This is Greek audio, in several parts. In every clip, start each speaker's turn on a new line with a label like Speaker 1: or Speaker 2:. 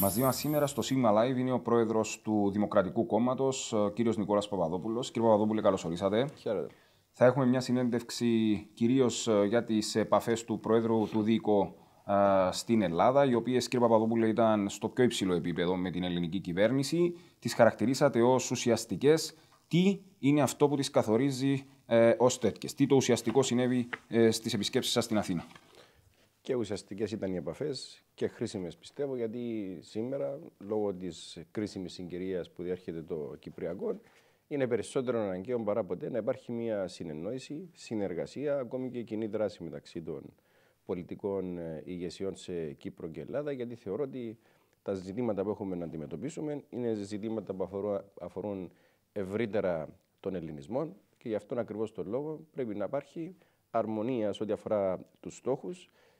Speaker 1: Μαζί μα σήμερα στο Sigma Live είναι ο πρόεδρος του Δημοκρατικού Κόμματος, κύριος Νικόλας Παπαδόπουλος. Κύριε Παπαδόπουλε, καλώς ορίσατε. Χαίρετε. Θα έχουμε μια συνέντευξη κυρίως ε, για τις επαφές του Προέδρου του Δίκο ε, στην Ελλάδα, οι οποίες, κύριε Παπαδόπουλο, ήταν στο πιο υψηλό επίπεδο με την ελληνική κυβέρνηση. Τις χαρακτηρίσατε ως ουσιαστικές. Τι είναι αυτό που τις καθορίζει ε, ως τέτοιες, τι το ουσιαστικό συνέβη ε, στις επισκέψεις σας στην Αθήνα.
Speaker 2: Και ουσιαστικές ήταν οι επαφές και χρήσιμες πιστεύω, γιατί σήμερα λόγω της κρίσιμης συγκυρίας που διέρχεται το Κυπριακό, είναι περισσότερο αναγκαίο παρά ποτέ να υπάρχει μια συνεννόηση, συνεργασία, ακόμη και κοινή δράση μεταξύ των πολιτικών ε, ηγεσιών σε Κύπρο και Ελλάδα, γιατί θεωρώ ότι τα ζητήματα που έχουμε να αντιμετωπίσουμε είναι ζητήματα που αφορούν, ευρύτερα τον ελληνισμό και γι' αυτόν ακριβώς τον λόγο πρέπει να υπάρχει αρμονία σε ό,τι αφορά τους στόχους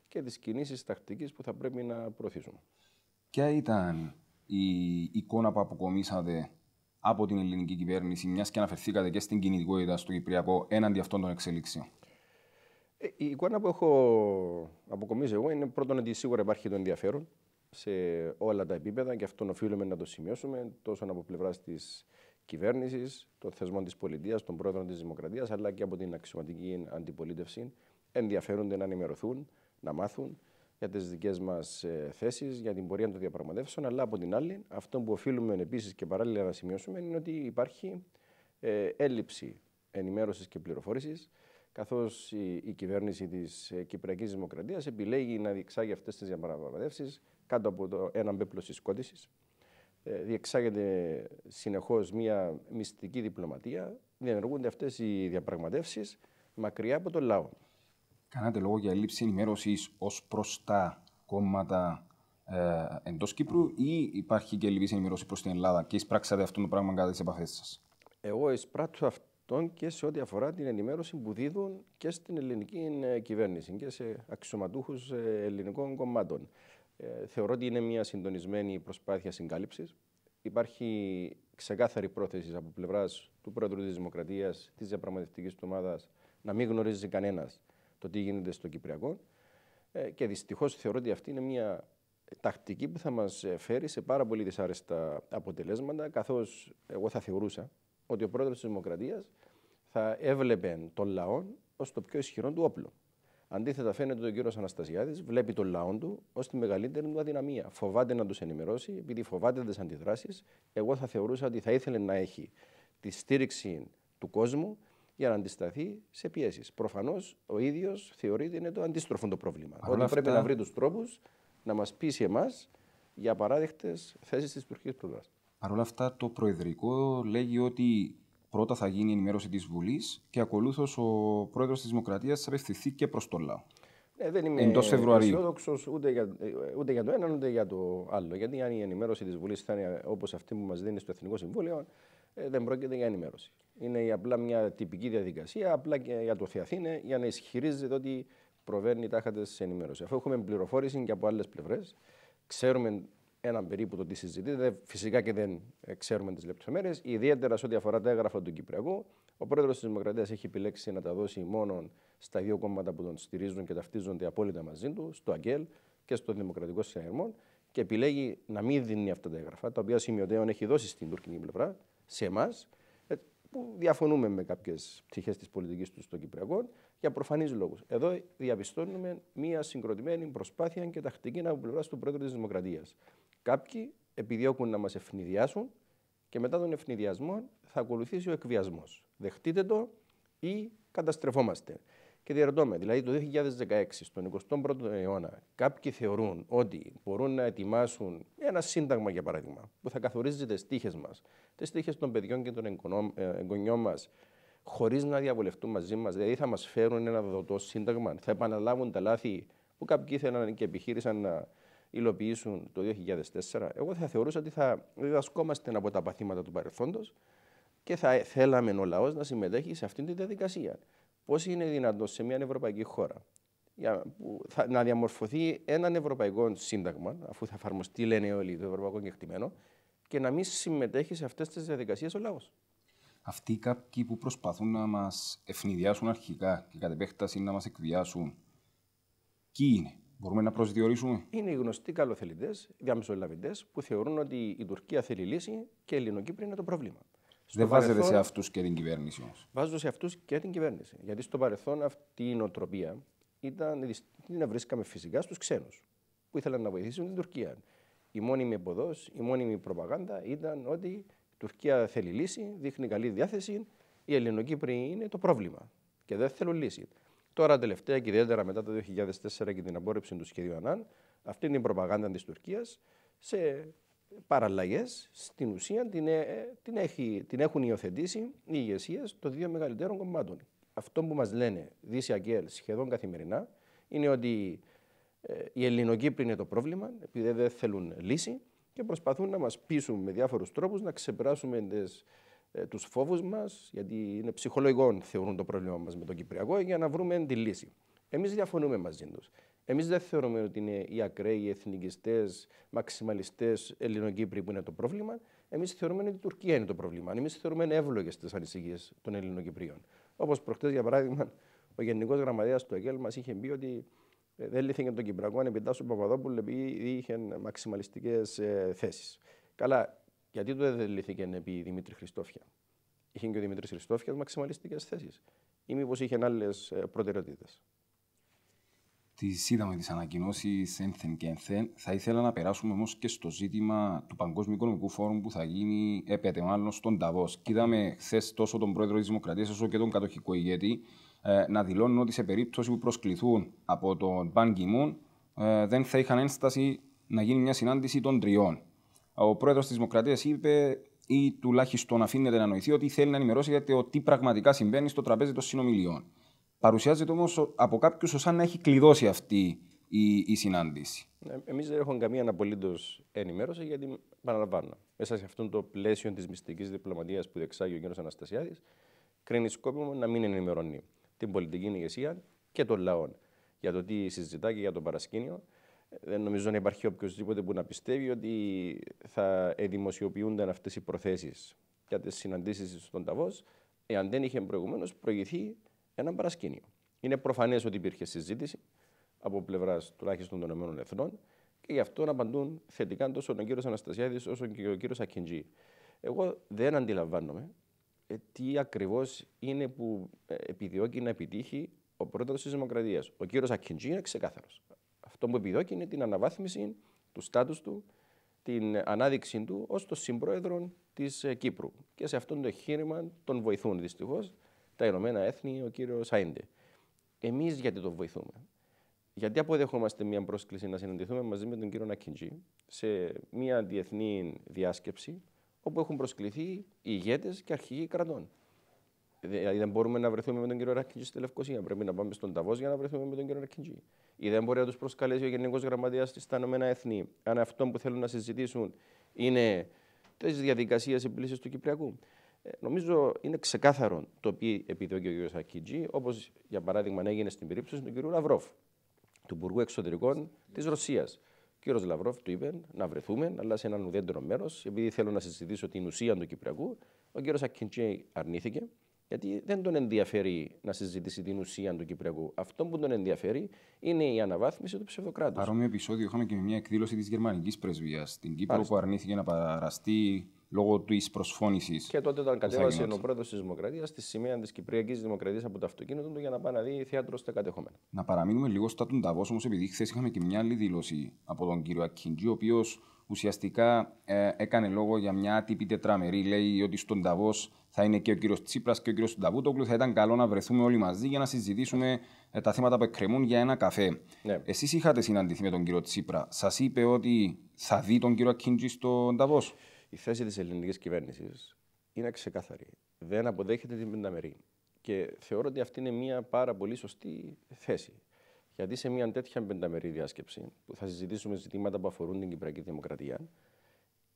Speaker 2: και τις κινήσεις τακτικής που θα πρέπει να προωθήσουμε.
Speaker 1: Ποια ήταν η εικόνα που αποκομίσατε από την ελληνική κυβέρνηση, μιας και αναφερθήκατε και στην κινητικότητα στο Κυπριακό έναντι αυτών των εξελίξεων.
Speaker 2: Ε, η εικόνα που έχω αποκομίσει εγώ είναι πρώτον ότι σίγουρα υπάρχει το ενδιαφέρον σε όλα τα επίπεδα και αυτόν οφείλουμε να το σημειώσουμε τόσο από πλευράς της κυβέρνησης, των θεσμών της πολιτείας, των πρόεδρων της Δημοκρατίας αλλά και από την αξιωματική αντιπολίτευση. Ενδιαφέρονται να ενημερωθούν, να μάθουν για τις δικές μας ε, θέσεις, για την πορεία των διαπραγματεύσεων. Αλλά από την άλλη, αυτό που οφείλουμε επίσης και παράλληλα να σημειώσουμε είναι ότι υπάρχει ε, έλλειψη ενημέρωσης και πληροφόρησης, καθώς η, κυβέρνηση της ε, Κυπριακής Δημοκρατίας επιλέγει να διεξάγει αυτές τις διαπραγματεύσεις κάτω από το έναν πέπλο τη διεξάγεται συνεχώς μια μυστική διπλωματία, διενεργούνται αυτές οι διαπραγματεύσεις μακριά από τον λαό.
Speaker 1: Κάνατε λόγο για έλλειψη ενημέρωσης ως προς τα κόμματα ε, εντός Κύπρου, ή υπάρχει και έλλειψη ενημέρωσης προς την Ελλάδα και εισπράξατε αυτό το πράγμα κατά τις επαφές σας.
Speaker 2: Εγώ εισπράξω αυτόν και σε ό,τι αφορά την ενημέρωση που δίδουν και στην ελληνική ε, κυβέρνηση και σε αξιωματούχους ε, ελληνικών κομμάτων. Ε, θεωρώ ότι είναι μια συντονισμένη προσπάθεια συγκάλυψης. Υπάρχει ξεκάθαρη πρόθεση από πλευράς του Πρόεδρου της Δημοκρατίας, της διαπραγματευτικής ομάδας, να μην γνωρίζει κανένας το τι γίνεται στο Κυπριακό. Ε, και δυστυχώς θεωρώ ότι αυτή είναι μια τακτική που θα μας ε, φέρει σε πάρα πολύ δυσάρεστα αποτελέσματα, καθώς εγώ θα θεωρούσα ότι ο πρόεδρος της Δημοκρατίας θα έβλεπε τον λαό ως το πιο ισχυρό του όπλο. Αντίθετα, φαίνεται ότι ο κύριος Αναστασιάδης βλέπει τον λαό του ως τη μεγαλύτερη του αδυναμία. Φοβάται να τους ενημερώσει, επειδή φοβάται τις αντιδράσεις. Εγώ θα θεωρούσα ότι θα ήθελε να έχει τη στήριξη του κόσμου, για να αντισταθεί σε πιέσεις. Προφανώς ο ίδιος θεωρεί ότι είναι το αντίστροφο το πρόβλημα. Ότι πρέπει να βρει τους τρόπους να μας πείσει εμάς για παράδεκτε θέσεις της τουρκικής πλευράς. Παρ' όλα
Speaker 1: αυτά, το Προεδρικό λέγει ότι πρώτα θα γίνει η ενημέρωση της Βουλής και ακολούθως ο Πρόεδρος της Δημοκρατίας θα απευθυνθεί και προς το λαό.
Speaker 2: Ναι, δεν είμαι αισιόδοξος ούτε, για, ε, ούτε για το ένα ούτε για το άλλο. Γιατί αν η ενημέρωση της Βουλής θα είναι όπως αυτή που μας δίνει στο Εθνικό Συμβούλιο, ε, δεν πρόκειται για ενημέρωση. Είναι απλά μια τυπική διαδικασία, απλά και για το Θεαθήνε, για να ισχυρίζεται ότι προβαίνει τάχα σε ενημέρωση. Αφού έχουμε πληροφόρηση και από άλλες πλευρές, ξέρουμε έναν περίπου το τι συζητείτε, Φυσικά και δεν ξέρουμε τις λεπτομέρειες. Ιδιαίτερα σε ό,τι αφορά τα έγγραφα του Κυπριακού, ο πρόεδρος της Δημοκρατίας έχει επιλέξει να τα δώσει μόνο στα δύο κόμματα που τον στηρίζουν και ταυτίζονται απόλυτα μαζί του, στο ΑΚΕΛ και στο Δημοκρατικό Συναγερμό, και επιλέγει να μην δίνει αυτά τα έγγραφα, τα οποία σημειωτέων έχει δώσει στην τουρκική πλευρά, σε εμάς, που διαφωνούμε με κάποιες ψυχές της πολιτικής τους των Κυπριακών για προφανείς λόγους. Εδώ διαπιστώνουμε μία συγκροτημένη προσπάθεια και τακτική από πλευράς του Πρόεδρου της Δημοκρατίας. Κάποιοι επιδιώκουν να μας ευνηδιάσουν και μετά τον ευνηδιασμό θα ακολουθήσει ο εκβιασμός. Δεχτείτε το ή καταστρεφόμαστε. Και διαρωτώ δηλαδή το 2016, στον 21ο αιώνα, κάποιοι θεωρούν ότι μπορούν να ετοιμάσουν ένα σύνταγμα, για παράδειγμα, που θα καθορίζει τι τύχες μας, τις τύχες των παιδιών και των ε, εγγονιών μας, χωρίς να διαβολευτούν μαζί μας. Δηλαδή, θα μας φέρουν ένα δοτό σύνταγμα, θα επαναλάβουν τα λάθη που κάποιοι ήθελαν και επιχείρησαν να υλοποιήσουν το 2004. Εγώ θα θεωρούσα ότι θα διδασκόμαστε από τα παθήματα του παρελθόντος και θα θέλαμε ο λαός να συμμετέχει σε αυτή τη διαδικασία. Πώς είναι δυνατόν σε μια ευρωπαϊκή χώρα για, να διαμορφωθεί έναν ευρωπαϊκό σύνταγμα, αφού θα εφαρμοστεί, λένε όλοι, το ευρωπαϊκό κεκτημένο, και να μην συμμετέχει σε αυτές τις διαδικασίες ο λαός.
Speaker 1: Αυτοί κάποιοι που προσπαθούν να μας ευνηδιάσουν αρχικά και κατ' επέκταση να μας εκβιάσουν, ποιοι είναι, μπορούμε να προσδιορίσουμε.
Speaker 2: Είναι οι γνωστοί καλοθελητές, διαμεσολαβητές, που θεωρούν ότι η Τουρκία θέλει λύση και η Ελληνοκύπρη είναι το πρόβλημα. Δεν βάζετε σε αυτούς
Speaker 1: και την κυβέρνηση όμως.
Speaker 2: Βάζω σε αυτούς και την κυβέρνηση. Γιατί στο παρελθόν αυτή η νοοτροπία ήταν να βρίσκαμε φυσικά στους ξένους που ήθελαν να βοηθήσουν την Τουρκία η μόνιμη εμποδός, η μόνιμη προπαγάνδα ήταν ότι η Τουρκία θέλει λύση, δείχνει καλή διάθεση, οι Ελληνοκύπροι είναι το πρόβλημα και δεν θέλουν λύση. Τώρα τελευταία και ιδιαίτερα μετά το 2004 και την απόρριψη του σχεδίου Ανάν, αυτή είναι η προπαγάνδα της Τουρκίας, σε παραλλαγές στην ουσία την, ε, την, έχει, την έχουν υιοθετήσει οι ηγεσίες των δύο μεγαλύτερων κομμάτων. Αυτό που μας λένε Δύση Αγγέλ σχεδόν καθημερινά είναι ότι ε, οι Ελληνοκύπροι είναι το πρόβλημα, επειδή δεν θέλουν λύση και προσπαθούν να μας πείσουν με διάφορους τρόπους να ξεπεράσουμε τις, ε, τους φόβους μας, γιατί είναι ψυχολογικό θεωρούν το πρόβλημα μας με τον Κυπριακό, για να βρούμε τη λύση. Εμείς διαφωνούμε μαζί τους. Εμείς δεν θεωρούμε ότι είναι οι ακραίοι, οι εθνικιστές, μαξιμαλιστές Ελληνοκύπροι που είναι το πρόβλημα. Εμείς θεωρούμε ότι η Τουρκία είναι το πρόβλημα. Εμείς θεωρούμε εύλογες τις ανησυχίες των Ελληνοκυπρίων. Όπως προχτές, για παράδειγμα, ο Γενικός Γραμματέας του ΕΚΕΛ μας είχε πει ότι ε, δεν λύθηκε τον Κυπριακό επειδή στον Παπαδόπουλο επειδή είχε μαξιμαλιστικές ε, θέσεις. Καλά, γιατί το δεν λύθηκε επί Δημήτρη Χριστόφια. Είχε και ο Δημήτρης Χριστόφιας μαξιμαλιστικές θέσεις. Ή μήπως είχε άλλε προτεραιότητες.
Speaker 1: Τις είδαμε τις ανακοινώσεις ένθεν και ένθεν. Θα ήθελα να περάσουμε όμως και στο ζήτημα του Παγκόσμιου Οικονομικού Φόρουμ που θα γίνει έπεται μάλλον στον Ταβός. Κοίταμε χθες τόσο τον πρόεδρο της Δημοκρατίας όσο και τον κατοχικό ηγέτη ε, να δηλώνουν ότι σε περίπτωση που προσκληθούν από τον Παν Κιμούν ε, δεν θα είχαν ένσταση να γίνει μια συνάντηση των τριών. Ο πρόεδρος της Δημοκρατίας είπε ή τουλάχιστον αφήνεται να νοηθεί ότι θέλει να ενημερώσει για το τι πραγματικά συμβαίνει στο τραπέζι των συνομιλιών. Παρουσιάζεται όμως από κάποιους ως αν να έχει κλειδώσει αυτή η, η συνάντηση.
Speaker 2: Ε, Εμείς δεν έχουμε καμία απολύτως ενημέρωση γιατί, παραλαμβάνω, μέσα σε αυτό το πλαίσιο της μυστικής διπλωματίας που διεξάγει ο κ. Αναστασιάδης, κρίνει σκόπιμο να μην ενημερώνει την πολιτική ηγεσία και των λαών για το τι συζητά και για το παρασκήνιο. Δεν νομίζω να υπάρχει οποιοδήποτε που να πιστεύει ότι θα δημοσιοποιούνταν αυτές οι προθέσεις για τις συναντήσεις στον Ταβός, εάν δεν είχε προηγουμένως προηγηθεί ένα παρασκήνιο. Είναι προφανές ότι υπήρχε συζήτηση από πλευράς τουλάχιστον των ΗΠΑ και γι' αυτό να απαντούν θετικά τόσο ο κύριο Αναστασιάδης όσο και ο κύριος Ακιντζή. Εγώ δεν αντιλαμβάνομαι ε, τι ακριβώς είναι που ε, επιδιώκει να επιτύχει ο πρόεδρο της Δημοκρατίας. Ο κύριος Ακιντζή είναι ξεκάθαρος. Αυτό που επιδιώκει είναι την αναβάθμιση του στάτους του, την ανάδειξή του ως το συμπρόεδρο της ε, Κύπρου. Και σε αυτό το εγχείρημα τον βοηθούν δυστυχώς τα Ηνωμένα Έθνη, ο κύριος Σάιντε. Εμείς γιατί τον βοηθούμε. Γιατί αποδεχόμαστε μια πρόσκληση να συναντηθούμε μαζί με τον κύριο Ακιντζή σε μια διεθνή διάσκεψη όπου έχουν προσκληθεί οι ηγέτες και αρχηγοί κρατών. Δηλαδή δεν μπορούμε να βρεθούμε με τον κύριο Ρακκίντζη στη Λευκοσία. Πρέπει να πάμε στον Ταβός για να βρεθούμε με τον κύριο Ρακκίντζη. Ή δεν μπορεί να τους προσκαλέσει ο Γενικός Γραμματέας της στα Εθνή, αν αυτό που θέλουν να συζητήσουν είναι τις διαδικασίες επίλυσης του Κυπριακού. Ε, νομίζω είναι ξεκάθαρο το οποίο επιδιώκει ο κύριος Ρακκίντζη, όπως για παράδειγμα έγινε στην περίπτωση του κύριου Λαυρόφ, του Υπουργού Εξωτερικών της Ρωσίας κύριος Λαυρόφ του είπε να βρεθούμε, αλλά σε έναν ουδέτερο μέρος, επειδή θέλω να συζητήσω την ουσία του Κυπριακού. Ο κύριος Ακκιντζέ αρνήθηκε, γιατί δεν τον ενδιαφέρει να συζητήσει την ουσία του Κυπριακού. Αυτό που τον ενδιαφέρει είναι η αναβάθμιση του ψευδοκράτου. Παρόμοιο επεισόδιο
Speaker 1: είχαμε και με μια εκδήλωση της γερμανικής πρεσβείας στην Κύπρο, που αρνήθηκε να παραστεί λόγω της προσφώνησης. Και τότε, όταν κατέβασε ο
Speaker 2: πρόεδρος της Δημοκρατίας της σημαία της Κυπριακής Δημοκρατίας από το αυτοκίνητο του για να πάει να δει θέατρο στα κατεχόμενα.
Speaker 1: Να παραμείνουμε λίγο στα Τουνταβό, όμως, επειδή χθες είχαμε και μια άλλη δήλωση από τον κύριο Ακκιντζή, ο οποίος ουσιαστικά ε, έκανε λόγο για μια άτυπη τετραμερή. Λέει ότι στον Ταβό θα είναι και ο κύριος Τσίπρας και ο κύριος Τουνταβούτοκλου. Θα ήταν καλό να βρεθούμε όλοι μαζί για να συζητήσουμε ε, τα θέματα που εκκρεμούν για ένα καφέ. Ναι. Εσείς είχατε συναντηθεί με τον κύριο Τσίπρα. Σας είπε ότι θα δει τον κύριο Ακίντζη στον Ταβό. Η θέση της ελληνικής
Speaker 2: κυβέρνησης είναι ξεκάθαρη. Δεν αποδέχεται την πενταμερή. Και θεωρώ ότι αυτή είναι μια πάρα πολύ σωστή θέση. Γιατί σε μια τέτοια πενταμερή διάσκεψη, που θα συζητήσουμε ζητήματα που αφορούν την Κυπριακή Δημοκρατία,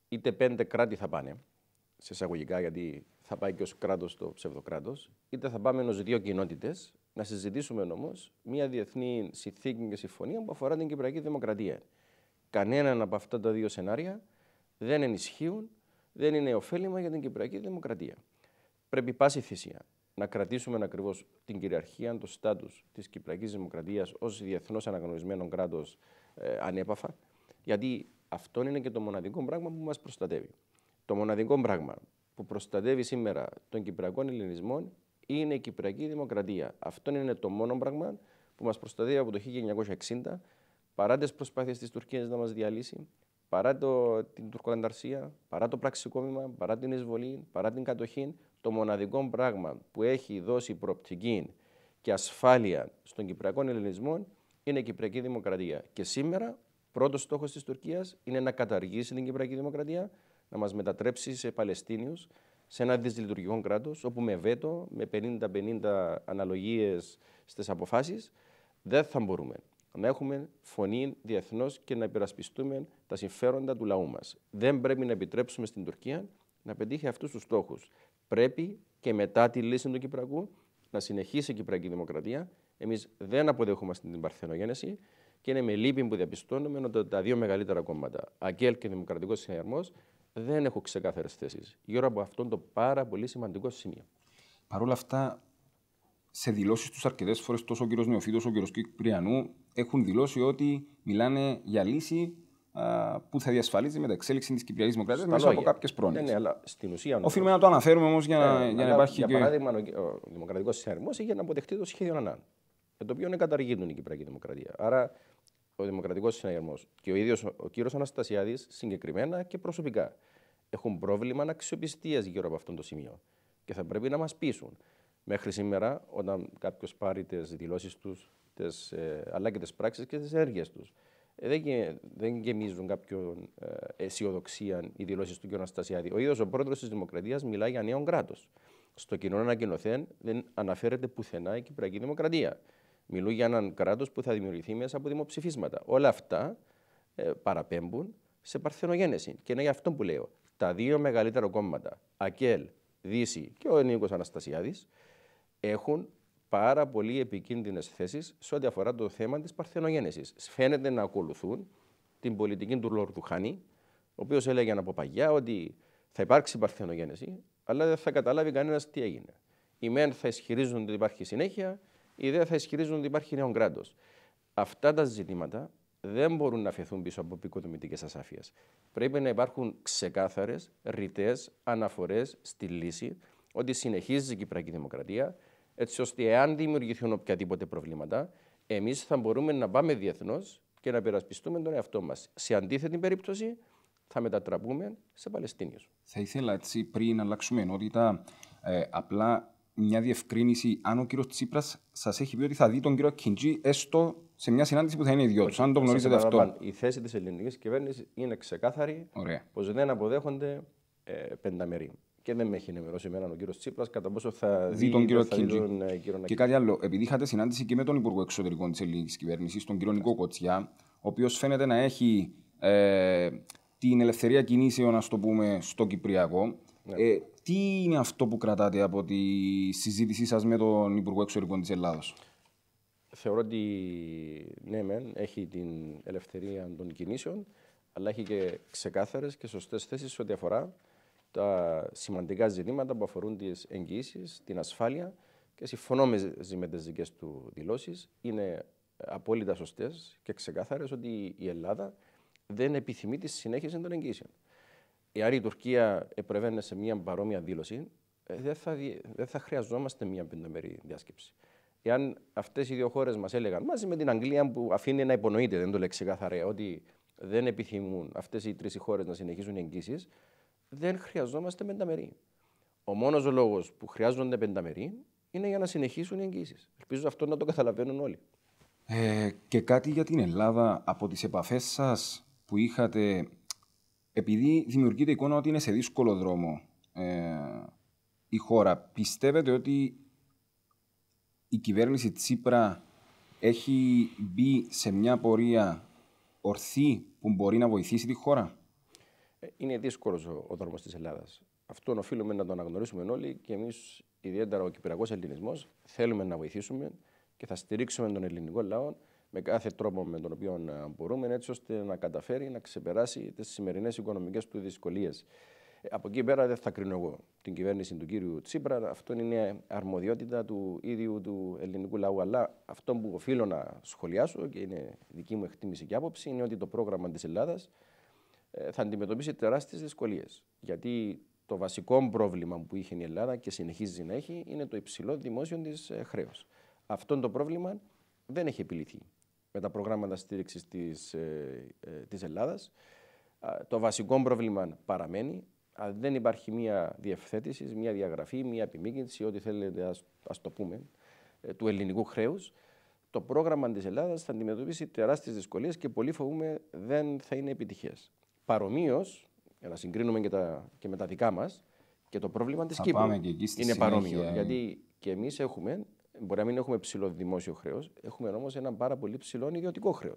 Speaker 2: είτε πέντε κράτη θα πάνε, σε εισαγωγικά, γιατί θα πάει και ως κράτος το ψευδοκράτος, είτε θα πάμε ως δύο κοινότητες, να συζητήσουμε όμως μια διεθνή συνθήκη και συμφωνία που αφορά την Κυπριακή Δημοκρατία. Κανέναν από αυτά τα δύο σενάρια δεν ενισχύουν, δεν είναι ωφέλιμα για την Κυπριακή Δημοκρατία. Πρέπει πάση θυσία να κρατήσουμε ακριβώς την κυριαρχία, το στάτους της Κυπριακής Δημοκρατίας ως διεθνώς αναγνωρισμένο κράτος ε, ανέπαφα, γιατί αυτό είναι και το μοναδικό πράγμα που μας προστατεύει. Το μοναδικό πράγμα που προστατεύει σήμερα τον Κυπριακό Ελληνισμό είναι η Κυπριακή Δημοκρατία. Αυτό είναι το μόνο πράγμα που μας προστατεύει από το 1960, παρά τις προσπάθειες της Τουρκίας να μας διαλύσει, παρά το, την τουρκολανταρσία, παρά το πραξικόπημα, παρά την εισβολή, παρά την κατοχή, το μοναδικό πράγμα που έχει δώσει προοπτική και ασφάλεια στον Κυπριακό Ελληνισμό είναι η Κυπριακή Δημοκρατία. Και σήμερα, πρώτος στόχος της Τουρκίας είναι να καταργήσει την Κυπριακή Δημοκρατία, να μας μετατρέψει σε Παλαιστίνιους, σε ένα δυσλειτουργικό κράτος, όπου με βέτο, με 50-50 αναλογίες στις αποφάσεις, δεν θα μπορούμε να έχουμε φωνή διεθνώς και να υπερασπιστούμε τα συμφέροντα του λαού μας. Δεν πρέπει να επιτρέψουμε στην Τουρκία να πετύχει αυτούς τους στόχους. Πρέπει και μετά τη λύση του Κυπριακού να συνεχίσει η Κυπριακή Δημοκρατία. Εμείς δεν αποδεχόμαστε την παρθενογένεση και είναι με λύπη που διαπιστώνουμε ότι τα δύο μεγαλύτερα κόμματα, ΑΚΕΛ και Δημοκρατικός Συναγερμός, δεν έχουν ξεκάθαρες θέσεις γύρω από αυτό το πάρα πολύ σημαντικό σημείο. Παρ' όλα αυτά, σε
Speaker 1: δηλώσεις τους αρκετές φορές τόσο ο κ. και ο κ. Κυπριανού, έχουν δηλώσει ότι μιλάνε για λύση α, που θα διασφαλίζει μεταξέλιξη της Κυπριακής Δημοκρατίας μέσα από κάποιες πρόνοιες. Ναι, ναι, αλλά
Speaker 2: στην ουσία. Οφείλουμε ναι. να το αναφέρουμε
Speaker 1: όμως για, ναι, για, να ε, υπάρχει. Για και... παράδειγμα,
Speaker 2: ο Δημοκρατικό ή είχε να αποδεχτεί το σχέδιο ΑΝΑΝ, με το οποίο είναι καταργήτων η Κυπριακή Δημοκρατία. Άρα ο Δημοκρατικός Συναγερμός και ο ίδιος ο κύριος Αναστασιάδης συγκεκριμένα και προσωπικά έχουν πρόβλημα αξιοπιστία γύρω από αυτό το σημείο. Και θα πρέπει να μας πείσουν. Μέχρι σήμερα, όταν κάποιος πάρει τις δηλώσεις τους τις, ε, αλλά και τις πράξεις και τις έργειες τους. Ε, δεν, γεμίζουν κάποιον ε, αισιοδοξία οι δηλώσεις του κ. Αναστασιάδη. Ο ίδιος ο πρόεδρος της Δημοκρατίας μιλάει για νέο κράτος. Στο κοινό ανακοινωθέν δεν αναφέρεται πουθενά η Κυπριακή Δημοκρατία. Μιλούν για έναν κράτος που θα δημιουργηθεί μέσα από δημοψηφίσματα. Όλα αυτά ε, παραπέμπουν σε παρθενογένεση. Και είναι γι' αυτό που λέω. Τα δύο μεγαλύτερα κόμματα, ΑΚΕΛ, Δύση και ο Νίκος Αναστασιάδης, έχουν πάρα πολύ επικίνδυνες θέσεις σε ό,τι αφορά το θέμα της παρθενογένεσης. Φαίνεται να ακολουθούν την πολιτική του Λόρδου Χάνη, ο οποίος έλεγε από παγιά ότι θα υπάρξει παρθενογέννηση, αλλά δεν θα καταλάβει κανένας τι έγινε. Οι μεν θα ισχυρίζονται ότι υπάρχει συνέχεια, οι δε θα ισχυρίζονται ότι υπάρχει νέο κράτος. Αυτά τα ζητήματα δεν μπορούν να αφαιθούν πίσω από πικοτομητικέ ασάφειες. Πρέπει να υπάρχουν ξεκάθαρες, ρητές αναφορές στη λύση ότι συνεχίζει η Κυπριακή Δημοκρατία έτσι ώστε εάν δημιουργηθούν οποιαδήποτε προβλήματα, εμείς θα μπορούμε να πάμε διεθνώς και να περασπιστούμε τον εαυτό μας. Σε αντίθετη περίπτωση, θα μετατραπούμε σε Παλαιστίνιους. Θα ήθελα έτσι
Speaker 1: πριν αλλάξουμε ενότητα, ε, απλά μια διευκρίνηση. Αν ο κύριος Τσίπρας σας έχει πει ότι θα δει τον κύριο Κιντζή έστω σε μια συνάντηση που θα είναι ιδιώτης, αν το γνωρίζετε αυτό. Η
Speaker 2: θέση της ελληνικής κυβέρνησης είναι ξεκάθαρη πως δεν αποδέχονται ε, πενταμερή και δεν με έχει ενημερώσει εμένα ο κύριος Τσίπρας κατά πόσο θα δει, τον κύριο Κίντζη. Ε, και κάτι άλλο.
Speaker 1: Επειδή είχατε συνάντηση και με τον Υπουργό Εξωτερικών της Ελληνικής Κυβέρνησης, τον κύριο Νικό Κοτσιά, ο οποίος φαίνεται να έχει ε, την ελευθερία κινήσεων, ας το πούμε, στο Κυπριακό. Ναι. Ε, τι είναι αυτό που κρατάτε από τη συζήτησή σας με τον Υπουργό Εξωτερικών της
Speaker 2: Ελλάδος. Θεωρώ ότι ναι, μεν έχει την ελευθερία των κινήσεων, αλλά έχει και ξεκάθαρες και σωστές θέσεις ό,τι αφορά τα σημαντικά ζητήματα που αφορούν τις εγγυήσεις, την ασφάλεια και συμφωνώ με τις δικές του δηλώσεις. Είναι απόλυτα σωστές και ξεκάθαρες ότι η Ελλάδα δεν επιθυμεί τη συνέχιση των εγγύσεων. Εάν η Τουρκία επρεβαίνει σε μια παρόμοια δήλωση, ε, δεν θα, θα χρειαζόμαστε μια πενταμερή διάσκεψη. Εάν αυτές οι δύο χώρες μας έλεγαν, μαζί με την Αγγλία που αφήνει να υπονοείται, δεν το λέξει ξεκάθαρα, ότι δεν επιθυμούν αυτές οι τρεις χώρες να συνεχίσουν εγγύσεις, δεν χρειαζόμαστε πενταμερή. Ο μόνος λόγος που χρειάζονται πενταμερή είναι για να συνεχίσουν οι εγγύσεις. Ελπίζω αυτό να το καταλαβαίνουν όλοι.
Speaker 1: Ε, και κάτι για την Ελλάδα. Από τις επαφές σας που είχατε, επειδή δημιουργείται εικόνα ότι είναι σε δύσκολο δρόμο ε, η χώρα, πιστεύετε ότι η κυβέρνηση Τσίπρα έχει μπει σε μια πορεία ορθή που μπορεί να βοηθήσει τη χώρα.
Speaker 2: Είναι δύσκολος ο δρόμος της Ελλάδας. Αυτό οφείλουμε να το αναγνωρίσουμε όλοι και εμείς, ιδιαίτερα ο Κυπριακός Ελληνισμός, θέλουμε να βοηθήσουμε και θα στηρίξουμε τον ελληνικό λαό με κάθε τρόπο με τον οποίο ε, μπορούμε, έτσι ώστε να καταφέρει να ξεπεράσει τις σημερινές οικονομικές του δυσκολίες. Ε, από εκεί πέρα δεν θα κρίνω εγώ την κυβέρνηση του κύριου Τσίπρα. Αυτό είναι αρμοδιότητα του ίδιου του ελληνικού λαού. Αλλά αυτό που οφείλω να σχολιάσω και είναι δική μου εκτίμηση και άποψη είναι ότι το πρόγραμμα της Ελλάδας ε, θα αντιμετωπίσει τεράστιες δυσκολίες. Γιατί το βασικό πρόβλημα που είχε η Ελλάδα και συνεχίζει να έχει είναι το υψηλό δημόσιο της ε, χρέος. Αυτό το πρόβλημα δεν έχει επιληθεί με τα προγράμματα στήριξης της της ε, Ελλάδα. Το βασικό πρόβλημα παραμένει. Αν δεν υπάρχει μία διευθέτηση, μία διαγραφή, μία επιμήκυνση, ό,τι θέλετε, ας, το πούμε, του ελληνικού χρέους, το πρόγραμμα της Ελλάδας θα αντιμετωπίσει τεράστιες δυσκολίες και πολύ φοβούμε δεν θα είναι επιτυχές. Παρομοίως, για να συγκρίνουμε και, τα, και με τα δικά μας, και το πρόβλημα της Κύπρου είναι παρόμοιο. Γιατί και εμείς έχουμε, μπορεί να μην έχουμε ψηλό δημόσιο χρέος, έχουμε όμως ένα πάρα πολύ ψηλό ιδιωτικό χρέος.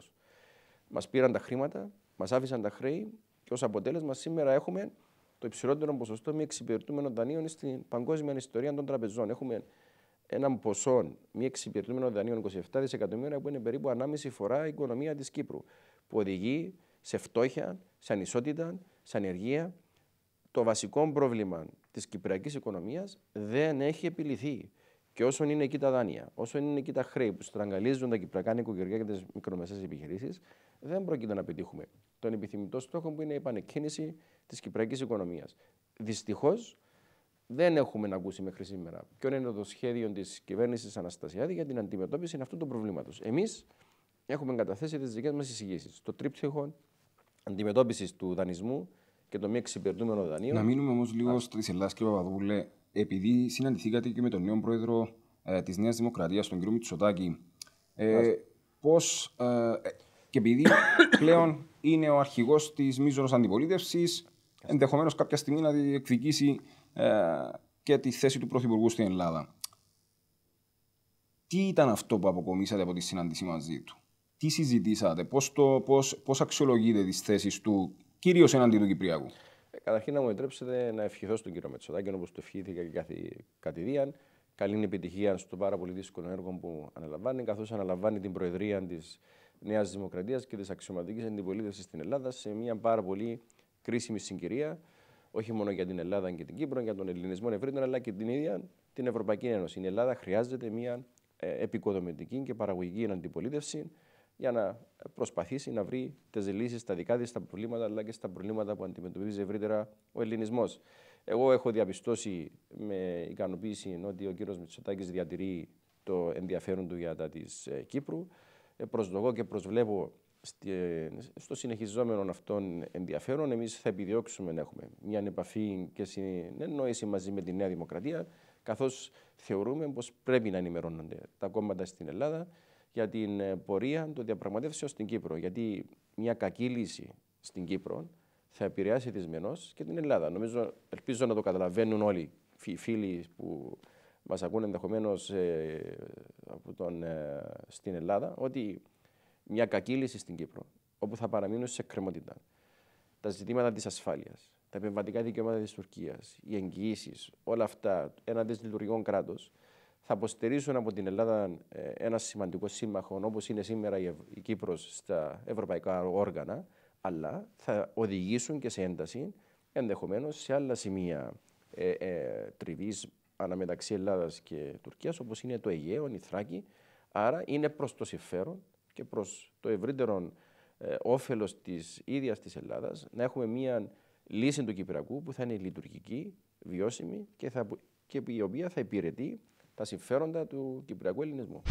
Speaker 2: Μα πήραν τα χρήματα, μας άφησαν τα χρέη και ως αποτέλεσμα σήμερα έχουμε το υψηλότερο ποσοστό μη εξυπηρετούμενων δανείων στην παγκόσμια ιστορία των τραπεζών. Έχουμε έναν ποσό μη εξυπηρετούμενων δανείων 27 δισεκατομμύρια που είναι περίπου 1,5 φορά η οικονομία της Κύπρου. Που οδηγεί σε φτώχεια, σε ανισότητα, σε ανεργία. Το βασικό πρόβλημα της κυπριακής οικονομίας δεν έχει επιληθεί. Και όσο είναι εκεί τα δάνεια, όσο είναι εκεί τα χρέη που στραγγαλίζουν τα κυπριακά νοικοκυριά και τις μικρομεσαίες επιχειρήσεις, δεν πρόκειται να πετύχουμε τον επιθυμητό στόχο που είναι η επανεκκίνηση της κυπριακής οικονομίας. Δυστυχώς δεν έχουμε να ακούσει μέχρι σήμερα ποιο είναι το σχέδιο της κυβέρνησης Αναστασιάδη για την αντιμετώπιση αυτού του προβλήματος. Εμείς έχουμε καταθέσει τις δικές μας εισηγήσεις. Το τρίπτυχο αντιμετώπισης του δανεισμού και το μη εξυπηρετούμενο δανείο. Να μείνουμε όμως λίγο
Speaker 1: στη Ελλάδας, κύριε Παπαδούλε, επειδή συναντηθήκατε και με τον νέο πρόεδρο ε, της Νέας Δημοκρατίας, τον κύριο Μητσοτάκη. Ε, Πώς. Ε, και επειδή πλέον είναι ο αρχηγός της μίζωρο αντιπολίτευση, ενδεχομένως κάποια στιγμή να διεκδικήσει ε, και τη θέση του Πρωθυπουργού στην Ελλάδα. Τι ήταν αυτό που αποκομίσατε από τη συνάντηση μαζί του, τι συζητήσατε, πώς, το, πώς, πώς αξιολογείτε τις θέσεις του, κυρίως εναντί του Κυπριακού.
Speaker 2: Ε, καταρχήν να μου επιτρέψετε να ευχηθώ στον κύριο Μετσοδάκη, όπως το ευχήθηκα και κάθε κατηδίαν. Καλή επιτυχία στο πάρα πολύ δύσκολο έργο που αναλαμβάνει, καθώς αναλαμβάνει την Προεδρία της Νέας Δημοκρατίας και της αξιωματικής αντιπολίτευσης στην Ελλάδα σε μια πάρα πολύ κρίσιμη συγκυρία, όχι μόνο για την Ελλάδα και την Κύπρο, για τον ελληνισμό ευρύτερα, αλλά και την ίδια την Ευρωπαϊκή Ένωση. Η Ελλάδα χρειάζεται μια ε, επικοδομητική και παραγωγική αντιπολίτευση για να προσπαθήσει να βρει τις λύσεις στα δικά της, στα προβλήματα αλλά και στα προβλήματα που αντιμετωπίζει ευρύτερα ο ελληνισμός. Εγώ έχω διαπιστώσει με ικανοποίηση ότι ο κύριος Μητσοτάκης διατηρεί το ενδιαφέρον του για τα της ε, Κύπρου. Ε, προσδοκώ και προσβλέπω στο συνεχιζόμενο αυτόν ενδιαφέρον. Εμείς θα επιδιώξουμε να έχουμε μια επαφή και συνεννόηση μαζί με τη Νέα Δημοκρατία, καθώς θεωρούμε πως πρέπει να ενημερώνονται τα κόμματα στην Ελλάδα για την ε, πορεία των διαπραγματεύσεων στην Κύπρο. Γιατί μια κακή λύση στην Κύπρο θα επηρεάσει δυσμενώ και την Ελλάδα. Νομίζω, ελπίζω να το καταλαβαίνουν όλοι οι φίλοι που μας ακούνε ενδεχομένως ε, ε, στην Ελλάδα, ότι μια κακή λύση στην Κύπρο, όπου θα παραμείνουν σε κρεμότητα τα ζητήματα της ασφάλειας, τα επεμβατικά δικαιώματα της Τουρκίας, οι εγγυήσεις, όλα αυτά, ένα δυσλειτουργικό κράτο, θα αποστηρίζουν από την Ελλάδα ε, ένα σημαντικό σύμμαχο όπως είναι σήμερα η, Κύπρος στα ευρωπαϊκά όργανα, αλλά θα οδηγήσουν και σε ένταση ενδεχομένως σε άλλα σημεία ε, ε, τριβής αναμεταξύ Ελλάδας και Τουρκίας, όπως είναι το Αιγαίο, η Θράκη. Άρα είναι προς το συμφέρον και προς το ευρύτερο ε, όφελος της ίδιας της Ελλάδας να έχουμε μια λύση του Κυπριακού που θα είναι λειτουργική, βιώσιμη και, θα, και η οποία θα υπηρετεί τα συμφέροντα του Κυπριακού Ελληνισμού.